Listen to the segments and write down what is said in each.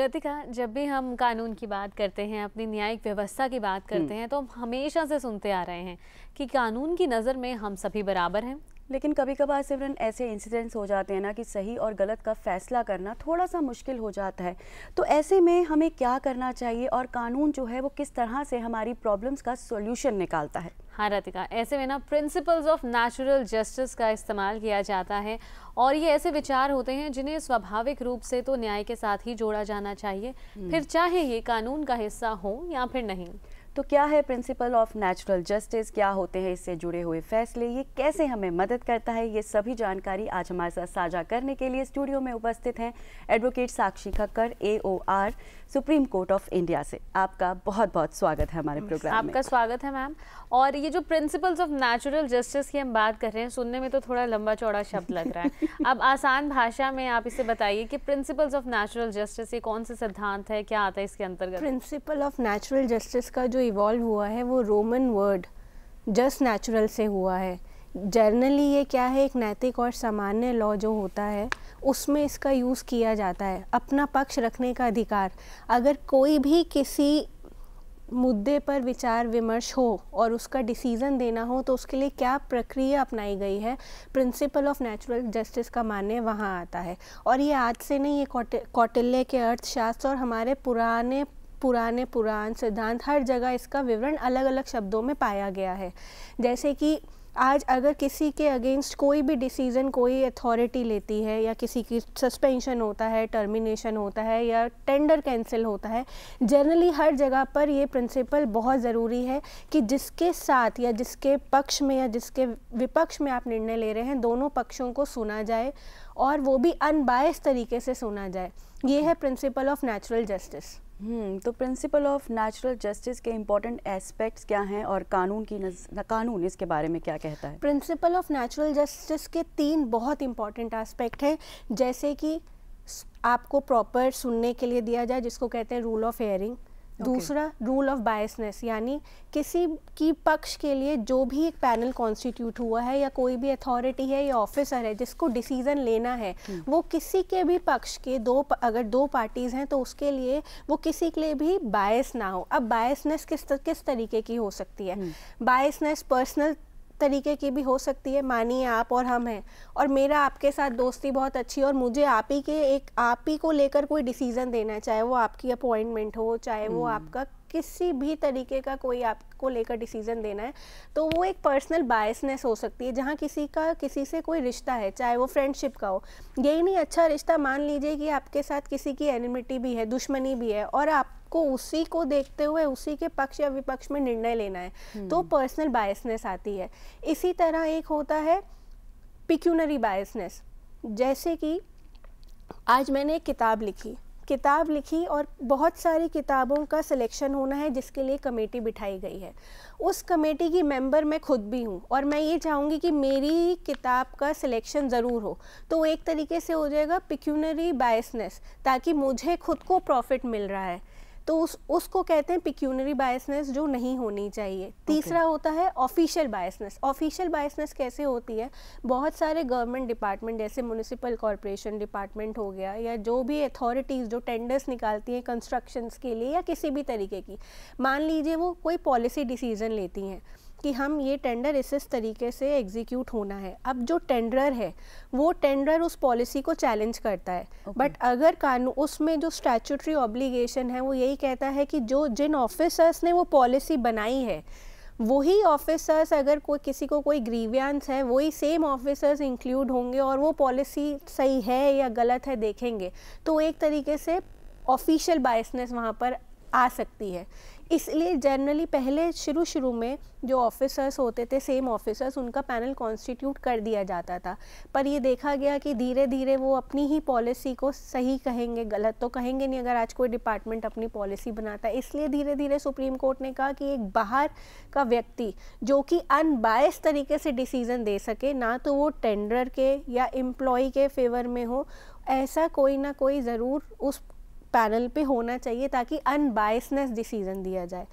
रतिका जब भी हम कानून की बात करते हैं अपनी न्यायिक व्यवस्था की बात करते हम्म। हैं तो हम हमेशा से सुनते आ रहे हैं कि कानून की नज़र में हम सभी बराबर हैं लेकिन कभी कभार सिमरन ऐसे इंसिडेंट्स हो जाते हैं ना कि सही और गलत का फैसला करना थोड़ा सा मुश्किल हो जाता है तो ऐसे में हमें क्या करना चाहिए और कानून जो है वो किस तरह से हमारी प्रॉब्लम्स का सोल्यूशन निकालता है हाँ रतिका ऐसे में ना प्रिंसिपल्स ऑफ नेचुरल जस्टिस का इस्तेमाल किया जाता है और ये ऐसे विचार होते हैं जिन्हें स्वाभाविक रूप से तो न्याय के साथ ही जोड़ा जाना चाहिए हम्म। फिर चाहे ये कानून का हिस्सा हो या फिर नहीं तो क्या है प्रिंसिपल ऑफ नेचुरल जस्टिस क्या होते हैं इससे जुड़े हुए फैसले ये कैसे हमें मदद करता है ये सभी जानकारी आज हमारे साथ साझा करने के लिए स्टूडियो में उपस्थित हैं advocate Sakshi Khakkar A O R supreme court of India से आपका बहुत बहुत स्वागत है हमारे प्रोग्राम आपका में। स्वागत है मैम और ये जो प्रिंसिपल्स ऑफ नेचुरल जस्टिस की हम बात कर रहे हैं सुनने में तो थोड़ा लंबा चौड़ा शब्द लग रहा है अब आसान भाषा में आप इसे बताइए कि प्रिंसिपल्स ऑफ नेचुरल जस्टिस ये कौन से सिद्धांत है क्या आता है इसके अंतर्गत प्रिंसिपल ऑफ नेचुरल जस्टिस का जो इवॉल्व हुआ है वो रोमन वर्ड जस्ट नेचुरल से हुआ है जर्नली ये क्या है एक नैतिक और सामान्य लॉ जो होता है उसमें इसका यूज़ किया जाता है अपना पक्ष रखने का अधिकार अगर कोई भी किसी मुद्दे पर विचार विमर्श हो और उसका डिसीज़न देना हो तो उसके लिए क्या प्रक्रिया अपनाई गई है प्रिंसिपल ऑफ नेचुरल जस्टिस का मान्य वहाँ आता है और ये आज से नहीं ये कौटिल्य के अर्थशास्त्र और हमारे पुराने पुराने पुराण सिद्धांत हर जगह इसका विवरण अलग अलग शब्दों में पाया गया है जैसे कि आज अगर किसी के अगेंस्ट कोई भी डिसीज़न कोई अथॉरिटी लेती है या किसी की सस्पेंशन होता है टर्मिनेशन होता है या टेंडर कैंसिल होता है जनरली हर जगह पर ये प्रिंसिपल बहुत ज़रूरी है कि जिसके साथ या जिसके पक्ष में या जिसके विपक्ष में आप निर्णय ले रहे हैं दोनों पक्षों को सुना जाए और वो भी अनबायस तरीके से सुना जाए ये है principle of natural justice hmm, तो प्रिंसिपल ऑफ नेचुरल जस्टिस के इम्पोर्टेंट एस्पेक्ट्स क्या हैं और कानून की नज... कानून इसके बारे में क्या कहता है प्रिंसिपल ऑफ नेचुरल जस्टिस के तीन बहुत इंपॉर्टेंट एस्पेक्ट हैं जैसे कि आपको प्रॉपर सुनने के लिए दिया जाए जिसको कहते हैं रूल ऑफ हेयरिंग दूसरा रूल ऑफ बायसनेस यानी किसी की पक्ष के लिए जो भी एक पैनल कॉन्स्टिट्यूट हुआ है या कोई भी अथॉरिटी है या ऑफिसर है जिसको डिसीजन लेना है हम्म। वो किसी के भी पक्ष के दो अगर दो पार्टीज हैं तो उसके लिए वो किसी के लिए भी बायस ना हो अब बायसनेस किस किस तरीके की हो सकती है बायसनेस हम्म। पर्सनल तरीके की भी हो सकती है मानिए आप और हम हैं और मेरा आपके साथ दोस्ती बहुत अच्छी और मुझे आप ही के एक आप ही को लेकर कोई डिसीज़न देना है चाहे वो आपकी अपॉइंटमेंट हो चाहे वो हम्म। आपका किसी भी तरीके का कोई आपको लेकर डिसीजन देना है तो वो एक पर्सनल बायसनेस हो सकती है जहाँ किसी का किसी से कोई रिश्ता है चाहे वो फ्रेंडशिप का हो यही नहीं अच्छा रिश्ता मान लीजिए कि आपके साथ किसी की एनिमिटी भी है दुश्मनी भी है और आप आपको उसी को देखते हुए उसी के पक्ष या विपक्ष में निर्णय लेना है हम्म। तो पर्सनल बायसनेस आती है इसी तरह एक होता है पिक्यूनरी बायसनेस जैसे कि आज मैंने एक किताब लिखी किताब लिखी और बहुत सारी किताबों का सिलेक्शन होना है जिसके लिए कमेटी बिठाई गई है उस कमेटी की मेंबर मैं खुद भी हूँ और मैं ये चाहूँगी कि मेरी किताब का सिलेक्शन ज़रूर हो तो एक तरीके से हो जाएगा पिक्यूनरी बायसनेस ताकि मुझे खुद को प्रॉफिट मिल रहा है तो उस उसको कहते हैं पिक्यूनरी बायसनेस जो नहीं होनी चाहिए okay. तीसरा होता है ऑफिशियल बायसनेस ऑफिशियल बायसनेस कैसे होती है बहुत सारे गवर्नमेंट डिपार्टमेंट जैसे म्यूनसिपल कॉरपोरेशन डिपार्टमेंट हो गया या जो भी अथॉरिटीज़ जो टेंडर्स निकालती हैं कंस्ट्रक्शंस के लिए या किसी भी तरीके की मान लीजिए वो कोई पॉलिसी डिसीजन लेती हैं कि हम ये टेंडर इस इस तरीके से एग्जीक्यूट होना है अब जो टेंडर है वो टेंडर उस पॉलिसी को चैलेंज करता है okay. बट अगर कानून उसमें जो स्टैचूटरी ऑब्लिगेशन है वो यही कहता है कि जो जिन ऑफिसर्स ने वो पॉलिसी बनाई है वही ऑफिसर्स अगर कोई किसी को कोई ग्रीवियंस है वही सेम ऑफिसर्स इंक्लूड होंगे और वो पॉलिसी सही है या गलत है देखेंगे तो एक तरीके से ऑफिशियल बायसनेस वहाँ पर आ सकती है इसलिए जनरली पहले शुरू शुरू में जो ऑफिसर्स होते थे सेम ऑफिसर्स उनका पैनल कॉन्स्टिट्यूट कर दिया जाता था पर ये देखा गया कि धीरे धीरे वो अपनी ही पॉलिसी को सही कहेंगे गलत तो कहेंगे नहीं अगर आज कोई डिपार्टमेंट अपनी पॉलिसी बनाता है इसलिए धीरे धीरे सुप्रीम कोर्ट ने कहा कि एक बाहर का व्यक्ति जो कि अनबायस तरीके से डिसीज़न दे सके ना तो वो टेंडर के या एम्प्लॉय के फेवर में हो ऐसा कोई ना कोई ज़रूर उस पैनल पे होना चाहिए ताकि अनबायसनेस डिसीजन दिया जाए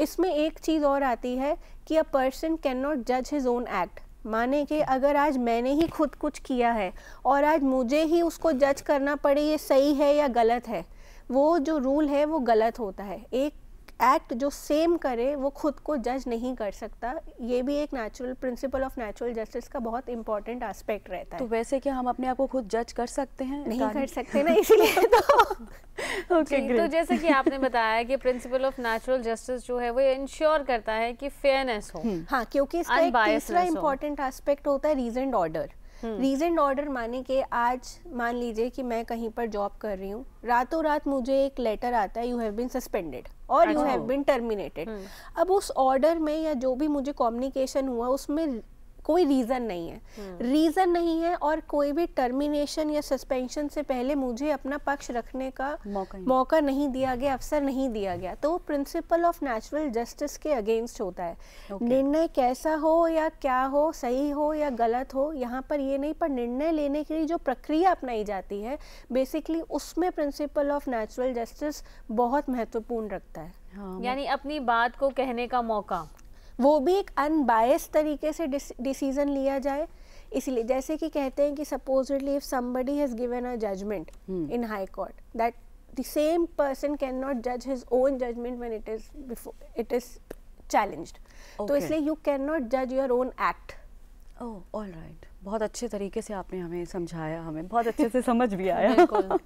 इसमें एक चीज़ और आती है कि अ पर्सन कैन नॉट जज हिज ओन एक्ट माने कि अगर आज मैंने ही खुद कुछ किया है और आज मुझे ही उसको जज करना पड़े ये सही है या गलत है वो जो रूल है वो गलत होता है एक एक्ट जो सेम करे वो खुद को जज नहीं कर सकता ये भी एक natural principle of natural justice का बहुत इंपॉर्टेंट एस्पेक्ट रहता है तो वैसे क्या हम अपने आप को खुद जज कर सकते हैं नहीं कर सकते ना इसलिए तो okay, तो जैसे कि आपने बताया कि प्रिंसिपल ऑफ नेचुरल जस्टिस जो है वो इंश्योर करता है कि फेयरनेस हो हम्म। हाँ क्योंकि इसका एक तीसरा इंपॉर्टेंट एस्पेक्ट होता है रीजन ऑर्डर रीजेंट हम्म। ऑर्डर माने के आज मान लीजिए कि मैं कहीं पर जॉब कर रही हूँ रातों रात मुझे एक लेटर आता है यू हैव बीन सस्पेंडेड और यू हैव बीन टर्मिनेटेड अब उस ऑर्डर में या जो भी मुझे कम्युनिकेशन हुआ उसमें कोई रीज़न नहीं है रीज़न हम्म। नहीं है और कोई भी टर्मिनेशन या सस्पेंशन से पहले मुझे अपना पक्ष रखने का मौका, मौका नहीं दिया गया अवसर नहीं दिया गया तो प्रिंसिपल ऑफ नेचुरल जस्टिस के अगेंस्ट होता है okay. निर्णय कैसा हो या क्या हो सही हो या गलत हो यहाँ पर ये नहीं पर निर्णय लेने के लिए जो प्रक्रिया अपनाई जाती है बेसिकली उसमें प्रिंसिपल ऑफ नेचुरल जस्टिस बहुत महत्वपूर्ण रखता है हाँ, यानी अपनी बात को कहने का मौका वो भी एक अनबायस तरीके से डिसीज़न लिया जाए इसलिए जैसे कि कहते हैं कि supposedly if somebody has given a judgement in high court that the same person can not जज his own judgement when it is before it is challenged तो इसलिए यू कैन नॉट जज your own act oh all right बहुत अच्छे तरीके से आपने हमें समझाया हमें बहुत अच्छे से समझ भी आया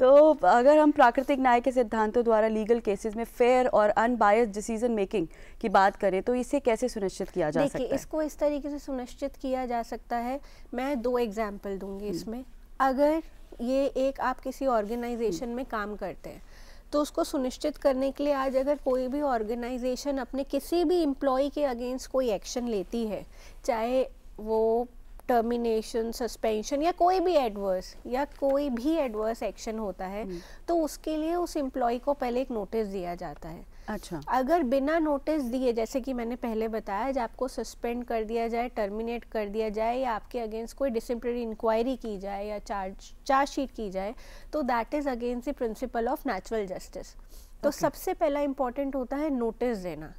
तो अगर हम प्राकृतिक न्याय के सिद्धांतों द्वारा लीगल केसेस में फेयर और अनबायस डिसीजन मेकिंग की बात करें तो इसे कैसे सुनिश्चित किया जा सकता है इसको इस तरीके से सुनिश्चित किया जा सकता है मैं दो एग्जाम्पल दूंगी हम्म। इसमें अगर ये एक आप किसी ऑर्गेनाइजेशन हम्म। में काम करते हैं तो उसको सुनिश्चित करने के लिए आज अगर कोई भी ऑर्गेनाइजेशन अपने किसी भी एम्प्लॉय के अगेंस्ट कोई एक्शन लेती है चाहे वो टर्मिनेशन सस्पेंशन या कोई भी एडवर्स या कोई भी एडवर्स एक्शन होता है हम्म। तो उसके लिए उस एम्प्लॉय को पहले एक नोटिस दिया जाता है अच्छा अगर बिना नोटिस दिए जैसे कि मैंने पहले बताया जब आपको सस्पेंड कर दिया जाए टर्मिनेट कर दिया जाए या आपके अगेंस्ट कोई डिसिप्लिनरी इंक्वायरी की जाए या चार्ज चार्जशीट की जाए तो that is against the principle of natural justice तो okay. सबसे पहला इंपॉर्टेंट होता है नोटिस देना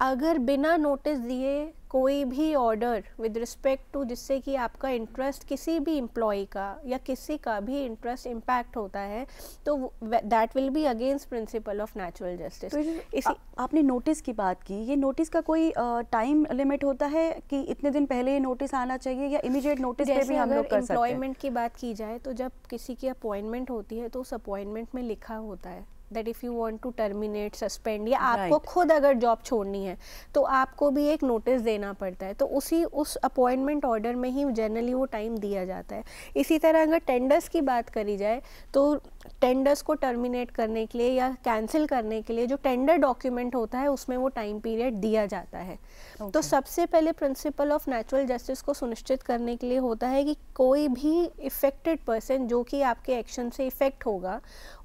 अगर बिना नोटिस दिए कोई भी ऑर्डर विद रिस्पेक्ट टू जिससे कि आपका इंटरेस्ट किसी भी एम्प्लॉय का या किसी का भी इंटरेस्ट इम्पैक्ट होता है तो that will be against principle of natural justice इसी आपने नोटिस की बात की ये नोटिस का कोई टाइम uh, लिमिट होता है कि इतने दिन पहले ये नोटिस आना चाहिए या इमीडिएट नोटिस पे भी हम लोग कर सकते हैं एम्प्लॉयमेंट की बात की जाए तो जब किसी की अपॉइंटमेंट होती है तो उस अपॉइंटमेंट में लिखा होता है that if you want to terminate suspend या आपको right. खुद अगर जॉब छोड़नी है तो आपको भी एक नोटिस देना पड़ता है तो उसी उस अपॉइंटमेंट ऑर्डर में ही जनरली वो टाइम दिया जाता है इसी तरह अगर टेंडर्स की बात करी जाए तो टेंडर्स को टर्मिनेट करने के लिए या कैंसिल करने के लिए जो टेंडर डॉक्यूमेंट होता है उसमें वो टाइम पीरियड दिया जाता है तो okay. तो सबसे पहले प्रिंसिपल ऑफ नेचुरल जस्टिस को सुनिश्चित करने के लिए होता है कि कोई भी इफ़ेक्टेड पर्सन जो कि आपके एक्शन से इफ़ेक्ट होगा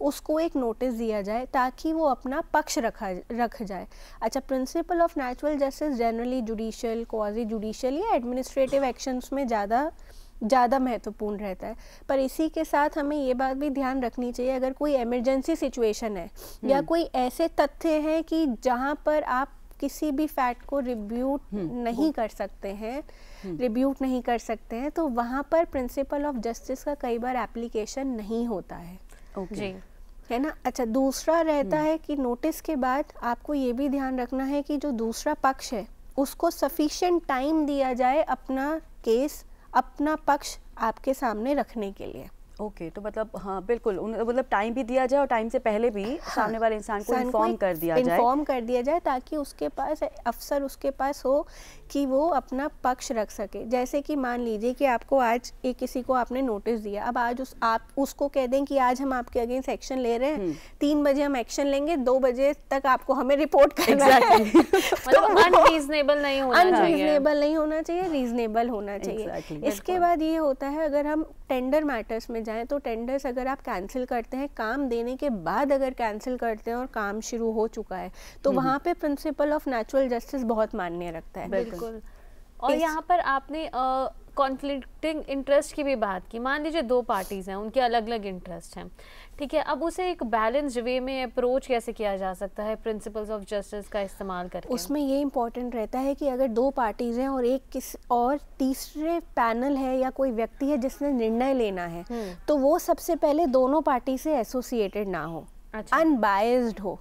उसको एक नोटिस दिया जाए ताकि वो अपना पक्ष रखा रख जाए अच्छा principle of natural justice generally judicial quasi judicial या एडमिनिस्ट्रेटिव एक्शंस में ज़्यादा ज़्यादा महत्वपूर्ण रहता है पर इसी के साथ हमें ये बात भी ध्यान रखनी चाहिए अगर कोई इमरजेंसी सिचुएशन है या हम्म। कोई ऐसे तथ्य हैं कि जहाँ पर आप किसी भी फैक्ट को रिब्यूट हम्म, नहीं कर सकते हैं रिब्यूट हम्म। नहीं कर सकते हैं तो वहाँ पर प्रिंसिपल ऑफ जस्टिस का कई बार एप्लीकेशन नहीं होता है okay. है ना अच्छा दूसरा रहता है कि नोटिस के बाद आपको ये भी ध्यान रखना है कि जो दूसरा पक्ष है उसको सफिशेंट टाइम दिया जाए अपना केस अपना पक्ष आपके सामने रखने के लिए ओके okay, तो मतलब हाँ बिल्कुल मतलब टाइम भी दिया जाए और टाइम से पहले भी हाँ, सामने वाले इंसान को इन्फॉर्म कर दिया जाए इन्फॉर्म कर दिया जाए ताकि उसके पास अफसर उसके पास हो कि वो अपना पक्ष रख सके जैसे कि मान लीजिए कि आपको आज एक किसी को आपने नोटिस दिया अब आज उस आप उसको कह दें कि आज हम आपके अगेंस्ट एक्शन ले रहे हैं हम्म। तीन बजे हम एक्शन लेंगे दो बजे तक आपको हमें रिपोर्ट करना है अनरीजनेबल नहीं होना अनरीजनेबल नहीं होना चाहिए रीजनेबल होना चाहिए इसके बाद ये होता है अगर हम टेंडर मैटर्स में जाएँ तो टेंडर्स अगर आप कैंसिल करते हैं काम देने के बाद अगर कैंसिल करते हैं और काम शुरू हो चुका है तो वहाँ पे प्रिंसिपल ऑफ नेचुरल जस्टिस बहुत मान्य रखता है बिल्कुल और यहाँ पर आपने कॉन्फ्लिक्टिंग इंटरेस्ट की भी बात की मान लीजिए दो पार्टीज़ हैं उनके अलग अलग इंटरेस्ट हैं ठीक है अब उसे एक बैलेंस वे में अप्रोच कैसे किया जा सकता है प्रिंसिपल्स ऑफ जस्टिस का इस्तेमाल करके उसमें ये इम्पोर्टेंट रहता है कि अगर दो पार्टीज हैं और एक किस और तीसरे पैनल है या कोई व्यक्ति है जिसने निर्णय लेना है हम्म। तो वो सबसे पहले दोनों पार्टी से एसोसिएटेड ना हो अनबायस्ड अच्छा। हो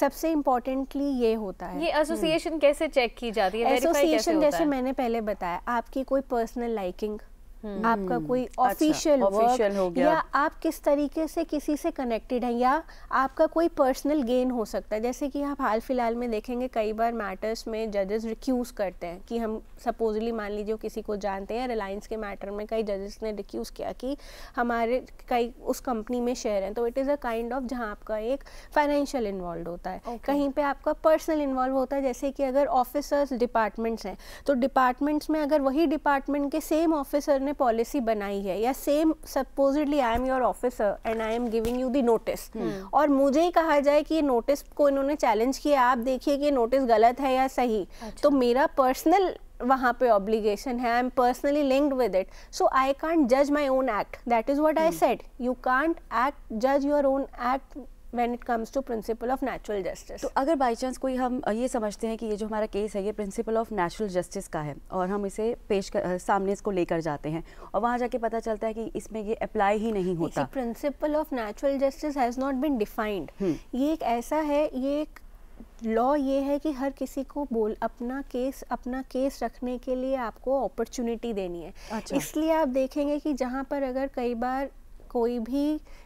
सबसे इम्पोर्टेंटली ये होता है ये एसोसिएशन हम्म। कैसे चेक की जाती है एसोसिएशन जैसे मैंने पहले बताया आपकी कोई पर्सनल लाइकिंग आपका हम्म। कोई ऑफिशियल अच्छा, ऑफिशियल हो गया या आप किस तरीके से किसी से कनेक्टेड हैं या आपका कोई पर्सनल गेन हो सकता है जैसे कि आप हाल फिलहाल में देखेंगे कई बार मैटर्स में जजेस रिक्यूज करते हैं कि हम सपोजली मान लीजिए किसी को जानते हैं रिलायंस के मैटर में कई जजेस ने रिक्यूज किया कि हमारे कई उस कंपनी में शेयर हैं तो it is a kind of जहाँ आपका एक फाइनेंशियल इन्वॉल्व होता है okay. कहीं पर आपका पर्सनल इन्वॉल्व होता है जैसे कि अगर ऑफिसर्स डिपार्टमेंट्स हैं तो डिपार्टमेंट्स में अगर वही डिपार्टमेंट के सेम ऑफिसर ने पॉलिसी बनाई है या same supposedly I am your officer and I am giving you the notice और मुझे ही कहा जाए कि ये नोटिस को इन्होंने चैलेंज किया आप देखिए कि नोटिस गलत है या सही अच्छा। तो मेरा पर्सनल वहाँ पे ऑब्लिगेशन है I am personally linked with it so I can't जज my own act that is what I set you can't act जज your own act when it comes to principal of natural justice तो अगर by chance कोई हम ये समझते हैं कि ये जो हमारा केस है ये प्रिंसिपल ऑफ नेचुरल जस्टिस का है और हम इसे पेश कर, सामने इसको लेकर जाते हैं और वहाँ जाके पता चलता है कि इसमें ये अप्लाई ही नहीं होता principle of natural justice has not been defined ये एक ऐसा है ये एक लॉ ये है कि हर किसी को बोल अपना केस अपना केस रखने के लिए आपको अपॉर्चुनिटी देनी है अच्छा। इसलिए आप देखेंगे कि जहाँ पर अगर कई बार कोई भी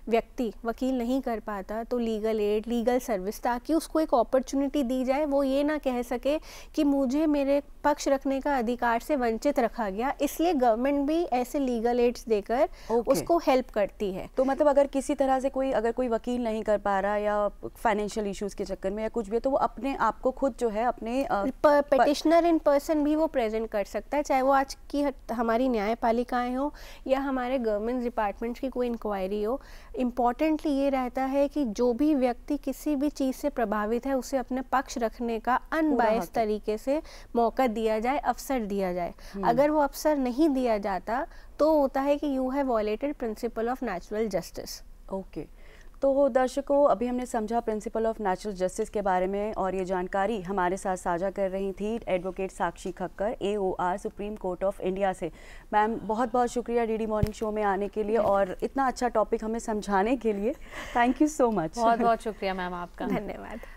व्यक्ति वकील नहीं कर पाता तो लीगल एड लीगल सर्विस ताकि उसको एक अपॉर्चुनिटी दी जाए वो ये ना कह सके कि मुझे मेरे पक्ष रखने का अधिकार से वंचित रखा गया इसलिए गवर्नमेंट भी ऐसे लीगल एड्स देकर okay. उसको हेल्प करती है तो मतलब अगर किसी तरह से कोई अगर कोई वकील नहीं कर पा रहा या फाइनेंशियल इश्यूज के चक्कर में या कुछ भी तो वो अपने आप को खुद जो है अपने पटिशनर इन पर्सन भी वो प्रेजेंट कर सकता है चाहे वो आज की हमारी न्यायपालिकाएं हो या हमारे गवर्नमेंट डिपार्टमेंट की कोई इंक्वायरी हो इम्पॉर्टेंटली ये रहता है कि जो भी व्यक्ति किसी भी चीज़ से प्रभावित है उसे अपने पक्ष रखने का अनबायस तरीके से मौका दिया जाए अवसर दिया जाए हम्म। अगर वो अवसर नहीं दिया जाता तो होता है कि you have violated principle of natural justice okay तो दर्शकों अभी हमने समझा प्रिंसिपल ऑफ नेचुरल जस्टिस के बारे में और ये जानकारी हमारे साथ साझा कर रही थी advocate Sakshi Khakkar AOR supreme court of India से मैम बहुत बहुत शुक्रिया डीडी मॉर्निंग शो में आने के लिए और इतना अच्छा टॉपिक हमें समझाने के लिए थैंक यू सो मच बहुत बहुत शुक्रिया मैम आपका धन्यवाद